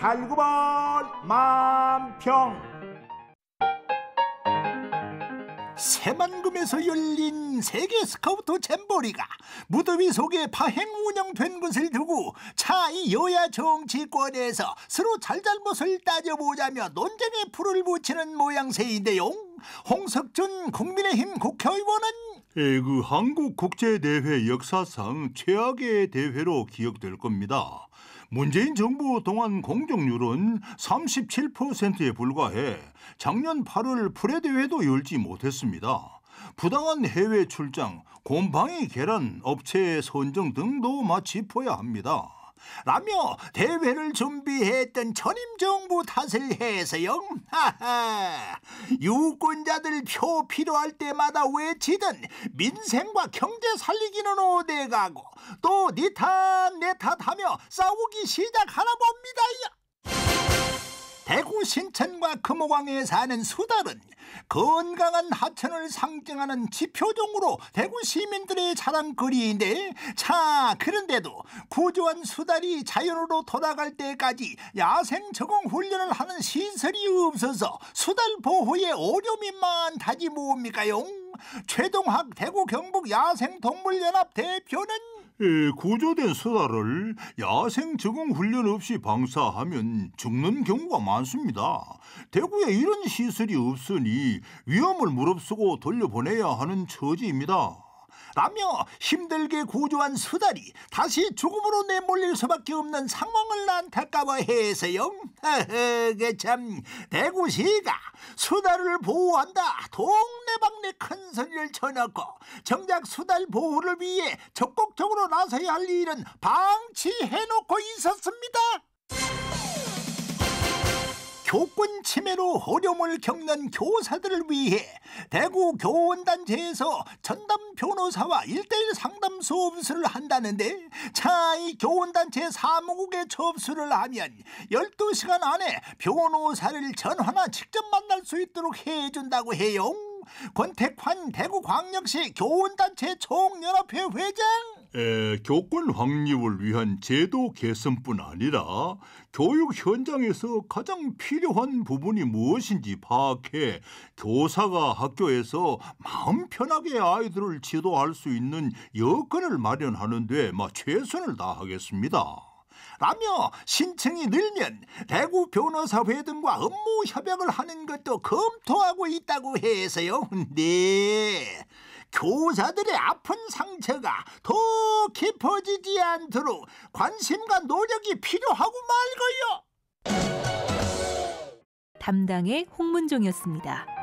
달구벌 만평 새만금에서 열린 세계 스카우트 잼보리가 무더위 속에 파행 운영된 것을 두고 차이 여야 정치권에서 서로 잘잘못을 따져보자며 논쟁에 불을 붙이는 모양새인데요. 홍석준 국민의힘 국회의원은 에그 예, 한국 국제대회 역사상 최악의 대회로 기억될 겁니다. 문재인 정부 동안 공정률은 37%에 불과해 작년 8월 프레대회도 열지 못했습니다. 부당한 해외 출장, 곰팡이 계란 업체 선정 등도 마치포야 합니다. 라며 대회를 준비했던 전임정부 탓을 해서요. 하하, 유권자들 표 필요할 때마다 외치던 민생과 경제 살리기는 오대가고 또니탓내 네 네 탓하며 싸우기 시작하나 봅니다요. 대구 신천과 금호광에 사는 수달은 건강한 하천을 상징하는 지표종으로 대구 시민들의 자랑거리인데 자 그런데도 구조한 수달이 자연으로 돌아갈 때까지 야생 적응 훈련을 하는 시설이 없어서 수달 보호에 오려움이 많다지 뭡니까요? 최동학 대구 경북 야생동물연합 대표는 고조된 예, 수달을 야생 적응 훈련 없이 방사하면 죽는 경우가 많습니다. 대구에 이런 시설이 없으니 위험을 무릅쓰고 돌려보내야 하는 처지입니다. 라며 힘들게 구조한 수달이 다시 죽음으로 내몰릴 수밖에 없는 상황을 안타까워해서요. 그참 대구시가 수달을 보호한다 동 전설을 전하고 정작 수달 보호를 위해 적극적으로 나서야 할 일은 방치해놓고 있었습니다. 교권 침해로 어려움을 겪는 교사들을 위해 대구 교원단체에서 전담 변호사와 일대일 상담 수업수를 한다는데 차 이 교원단체 사무국에 접수를 하면 열두 시간 안에 변호사를 전화나 직접 만날 수 있도록 해준다고 해요. 권택환 대구광역시 교원단체 총연합회 회장. 에, 교권 확립을 위한 제도 개선뿐 아니라 교육 현장에서 가장 필요한 부분이 무엇인지 파악해 교사가 학교에서 마음 편하게 아이들을 지도할 수 있는 여건을 마련하는 데 최선을 다하겠습니다. 라며 신청이 늘면 대구 변호사회 등과 업무 협약을 하는 것도 검토하고 있다고 해서요. 네. 교사들의 아픈 상처가 더 깊어지지 않도록 관심과 노력이 필요하고 말고요. 담당의 홍문종이었습니다.